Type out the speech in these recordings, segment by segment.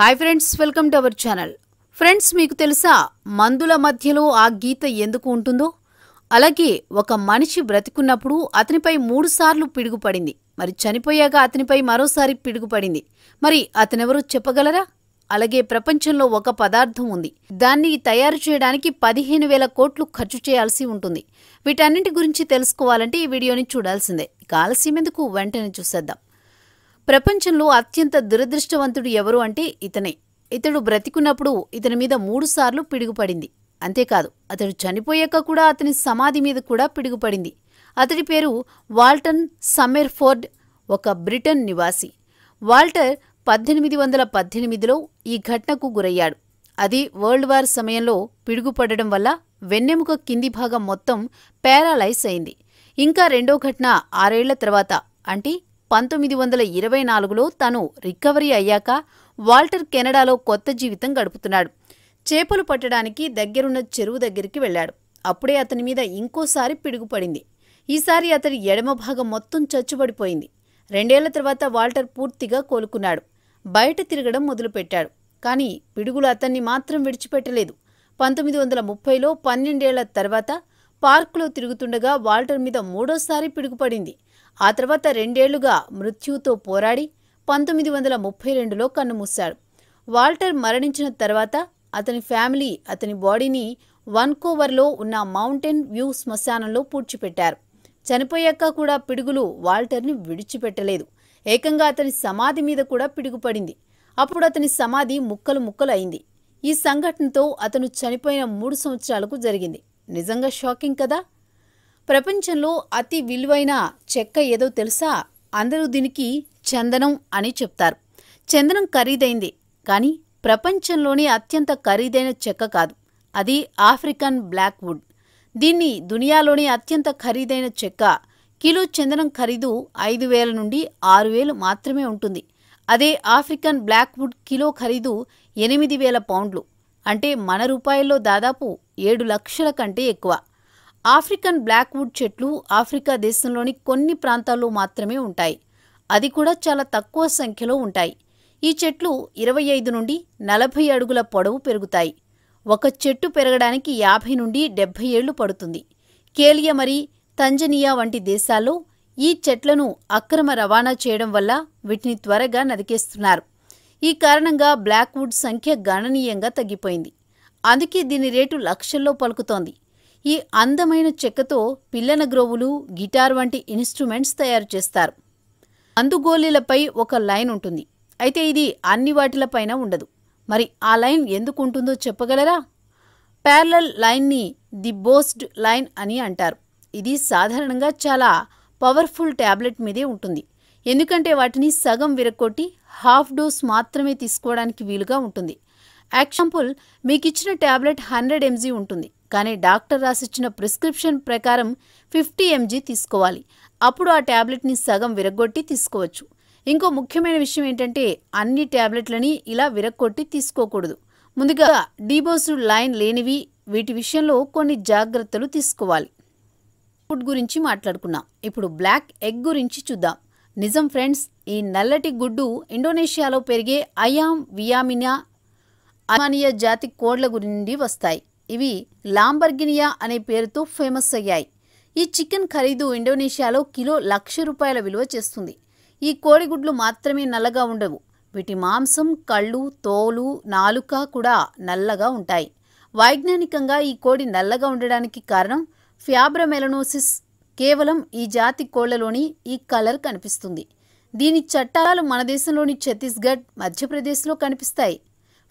hi friends welcome to our channel friends మీకు తెలుసా మందుల మధ్యలో ఆ గీత ఎందుకు ఉంటుందో అలాగే ఒక మనిషి బ్రతికున్నప్పుడు అతనిపై మూడుసార్లు పిడుగుపడింది మరి చనిపోయాక అతనిపై మరోసారి పిడుగుపడింది మరి అతనెవరో చెప్పగలరా అలాగే ప్రపంచంలో ఒక పదార్థం ఉంది దాన్ని తయారు చేయడానికి పదిహేను వేల కోట్లు ఖర్చు చేయాల్సి ఉంటుంది వీటన్నింటి గురించి తెలుసుకోవాలంటే ఈ వీడియోని చూడాల్సిందే కాలస్యం ఎందుకు వెంటనే చూసేద్దాం ప్రపంచంలో అత్యంత దురదృష్టవంతుడు ఎవరు అంటే ఇతనే ఇతడు బ్రతికున్నప్పుడు ఇతని మీద మూడుసార్లు పిడుగుపడింది అంతేకాదు అతడు చనిపోయాక కూడా అతని సమాధి మీద కూడా పిడుగుపడింది అతడి పేరు వాల్టన్ సమ్మెర్ఫోర్డ్ ఒక బ్రిటన్ నివాసి వాల్టర్ పద్దెనిమిది వందల పద్దెనిమిదిలో ఈ ఘటనకు గురయ్యాడు అది వరల్డ్ వార్ సమయంలో పిడుగుపడడం వల్ల వెన్నెముక కింది భాగం మొత్తం పారాలైజ్ అయింది ఇంకా రెండో ఘటన ఆరేళ్ల తర్వాత అంటే పంతొమ్మిది వందల ఇరవై నాలుగులో తను రికవరీ అయ్యాక వాల్టర్ కెనడాలో కొత్త జీవితం గడుపుతున్నాడు చేపలు పట్టడానికి దగ్గరున్న చెరువు దగ్గరికి వెళ్ళాడు అప్పుడే అతని మీద ఇంకోసారి పిడుగుపడింది ఈసారి అతడి ఎడమ భాగం మొత్తం చచ్చుబడిపోయింది రెండేళ్ల తర్వాత వాల్టర్ పూర్తిగా కోలుకున్నాడు బయట తిరగడం మొదలుపెట్టాడు కానీ పిడుగులు అతన్ని మాత్రం విడిచిపెట్టలేదు పంతొమ్మిది వందల ముప్పైలో పన్నెండేళ్ల తర్వాత పార్కులో తిరుగుతుండగా వాల్టర్ మీద మూడోసారి పిడుగుపడింది ఆ తర్వాత రెండేళ్లుగా మృత్యుతో పోరాడి పంతొమ్మిది వందల ముప్పై రెండులో కన్నుమూశాడు వాల్టర్ మరణించిన తర్వాత అతని ఫ్యామిలీ అతని బాడీని వన్కోవర్లో ఉన్న మౌంటైన్ వ్యూ శ్మశానంలో పూడ్చిపెట్టారు చనిపోయాక కూడా పిడుగులు వాల్టర్ని విడిచిపెట్టలేదు ఏకంగా అతని సమాధి మీద కూడా పిడుగుపడింది అప్పుడు అతని సమాధి ముక్కలు ముక్కలు అయింది ఈ సంఘటనతో అతను చనిపోయిన మూడు సంవత్సరాలకు జరిగింది నిజంగా షాకింగ్ కదా ప్రపంచంలో అతి విలువైన చెక్క ఏదో తెలుసా అందరూ దీనికి చందనం అని చెప్తారు చందనం ఖరీదైంది కానీ ప్రపంచంలోనే అత్యంత ఖరీదైన చెక్క కాదు అది ఆఫ్రికన్ బ్లాక్ వుడ్ దీన్ని దునియాలోనే అత్యంత ఖరీదైన చెక్క కిలో చందనం ఖరీదు ఐదు వేల నుండి ఆరు వేలు మాత్రమే ఉంటుంది అదే ఆఫ్రికన్ బ్లాక్ వుడ్ కిలో ఖరీదు ఎనిమిది వేల పౌండ్లు అంటే మన రూపాయల్లో దాదాపు ఏడు లక్షల కంటే ఎక్కువ ఆఫ్రికన్ బ్లాక్వుడ్ చెట్లు ఆఫ్రికా దేశంలోని కొన్ని ప్రాంతాల్లో మాత్రమే ఉంటాయి అది కూడా చాలా తక్కువ సంఖ్యలో ఉంటాయి ఈ చెట్లు ఇరవై ఐదు నుండి నలభై అడుగుల పొడవు పెరుగుతాయి ఒక చెట్టు పెరగడానికి యాభై నుండి డెబ్భై ఏళ్లు పడుతుంది కేలియా మరి తంజనియా వంటి దేశాల్లో ఈ చెట్లను అక్రమ రవాణా చేయడం వల్ల వీటిని త్వరగా నరికేస్తున్నారు ఈ కారణంగా బ్లాక్వుడ్ సంఖ్య గణనీయంగా తగ్గిపోయింది అందుకే దీని రేటు లక్షల్లో పలుకుతోంది ఈ అందమైన చెక్కతో పిల్లన గ్రోవులు గిటార్ వంటి ఇన్స్ట్రుమెంట్స్ తయారు చేస్తారు అందుగోలీలపై ఒక లైన్ ఉంటుంది అయితే ఇది అన్ని వాటిలపైన ఉండదు మరి ఆ లైన్ ఎందుకు ఉంటుందో చెప్పగలరా ప్యారలల్ లైన్ని ది బోస్డ్ లైన్ అని అంటారు ఇది సాధారణంగా చాలా పవర్ఫుల్ ట్యాబ్లెట్ మీదే ఉంటుంది ఎందుకంటే వాటిని సగం విరక్కొట్టి హాఫ్ డోస్ మాత్రమే తీసుకోవడానికి వీలుగా ఉంటుంది ఎగ్జాంపుల్ మీకు ఇచ్చిన ట్యాబ్లెట్ హండ్రెడ్ ఎంజీ ఉంటుంది కానీ డాక్టర్ రాసిచ్చిన ప్రిస్క్రిప్షన్ ప్రకారం ఫిఫ్టీ ఎంజీ తీసుకోవాలి అప్పుడు ఆ ట్యాబ్లెట్ని సగం విరగొట్టి తీసుకోవచ్చు ఇంకో ముఖ్యమైన విషయం ఏంటంటే అన్ని ట్యాబ్లెట్లని ఇలా విరగొట్టి తీసుకోకూడదు ముందుగా డీబోసుడ్ లైన్ లేనివి వీటి విషయంలో కొన్ని జాగ్రత్తలు తీసుకోవాలి ఫుడ్ గురించి మాట్లాడుకున్నాం ఇప్పుడు బ్లాక్ ఎగ్ గురించి చూద్దాం నిజం ఫ్రెండ్స్ ఈ నల్లటి గుడ్డు ఇండోనేషియాలో పెరిగే అయామ్ వియామినా అమానియా జాతి కోడ్ల నుండి వస్తాయి ఇవి లాంబర్గినియా అనే పేరుతో ఫేమస్ అయ్యాయి ఈ చికెన్ ఖరీదు ఇండోనేషియాలో కిలో లక్ష రూపాయల విలువ చేస్తుంది ఈ కోడిగుడ్లు మాత్రమే నల్లగా ఉండవు వీటి మాంసం కళ్ళు తోలు నాలుక కూడా నల్లగా ఉంటాయి వైజ్ఞానికంగా ఈ కోడి నల్లగా ఉండడానికి కారణం ఫ్యాబ్రమెలనోసిస్ కేవలం ఈ జాతి కోళ్లలోని ఈ కలర్ కనిపిస్తుంది దీని చట్టాలు మన దేశంలోని ఛత్తీస్గఢ్ మధ్యప్రదేశ్లో కనిపిస్తాయి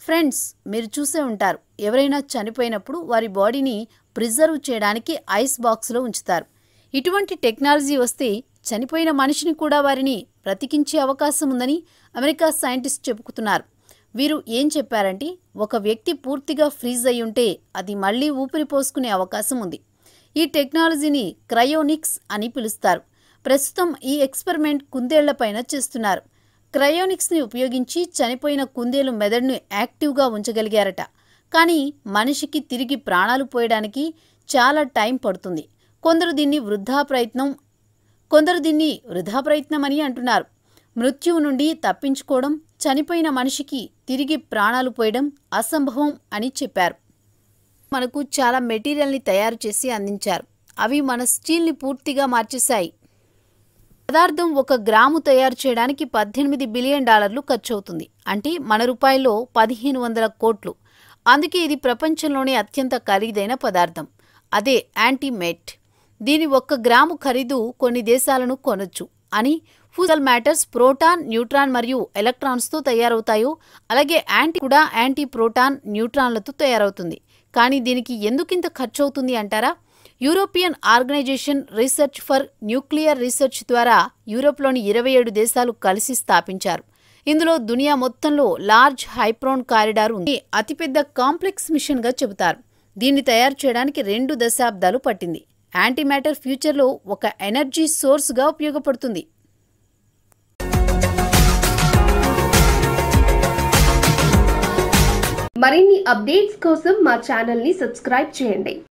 ఫ్రెండ్స్ మీరు చూసే ఉంటారు ఎవరైనా చనిపోయినప్పుడు వారి బాడీని ప్రిజర్వ్ చేయడానికి ఐస్ బాక్స్లో ఉంచుతారు ఇటువంటి టెక్నాలజీ వస్తే చనిపోయిన మనిషిని కూడా వారిని బ్రతికించే అవకాశం ఉందని అమెరికా సైంటిస్ట్ చెప్పుకుతున్నారు వీరు ఏం చెప్పారంటే ఒక వ్యక్తి పూర్తిగా ఫ్రీజ్ అయి ఉంటే అది మళ్లీ ఊపిరి పోసుకునే అవకాశం ఉంది ఈ టెక్నాలజీని క్రయోనిక్స్ అని పిలుస్తారు ప్రస్తుతం ఈ ఎక్స్పెరిమెంట్ కుందేళ్లపైన చేస్తున్నారు క్రయోనిక్స్ని ఉపయోగించి చనిపోయిన కుందేలు మెదడును యాక్టివ్గా ఉంచగలిగారట కానీ మనిషికి తిరిగి ప్రాణాలు పోయడానికి చాలా టైం పడుతుంది కొందరు దీన్ని వృద్ధా ప్రయత్నం కొందరు దీన్ని వృధా ప్రయత్నం అని అంటున్నారు మృత్యువు నుండి తప్పించుకోవడం చనిపోయిన మనిషికి తిరిగి ప్రాణాలు పోయడం అసంభవం అని చెప్పారు మనకు చాలా మెటీరియల్ని తయారు చేసి అందించారు అవి మన స్టీల్ని పూర్తిగా మార్చేశాయి పదార్థం ఒక గ్రాము తయారు చేయడానికి పద్దెనిమిది బిలియన్ డాలర్లు ఖర్చవుతుంది అంటే మన రూపాయల్లో పదిహేను వందల కోట్లు అందుకే ఇది ప్రపంచంలోనే అత్యంత ఖరీదైన పదార్థం అదే యాంటీమేట్ దీని ఒక్క గ్రాము ఖరీదు కొన్ని దేశాలను కొనొచ్చు అని ఫూజల్ మ్యాటర్స్ ప్రోటాన్ న్యూట్రాన్ మరియు ఎలక్ట్రాన్స్తో తయారవుతాయో అలాగే యాంటీ కూడా యాంటీ ప్రోటాన్ న్యూట్రాన్లతో తయారవుతుంది కానీ దీనికి ఎందుకింత ఖర్చవుతుంది అంటారా European Organization Research for Nuclear Research ద్వారా యూరోప్లోని ఇరవై ఏడు దేశాలు కలిసి స్థాపించారు ఇందులో దునియా మొత్తంలో లార్జ్ హైప్రోన్ కారిడార్ ఉంది అతిపెద్ద కాంప్లెక్స్ మిషన్గా చెబుతారు దీన్ని తయారు చేయడానికి రెండు దశాబ్దాలు పట్టింది యాంటీమ్యాటర్ ఫ్యూచర్లో ఒక ఎనర్జీ సోర్స్గా ఉపయోగపడుతుంది మరిన్ని అప్డేట్స్ కోసం మా ఛానల్ని సబ్స్క్రైబ్ చేయండి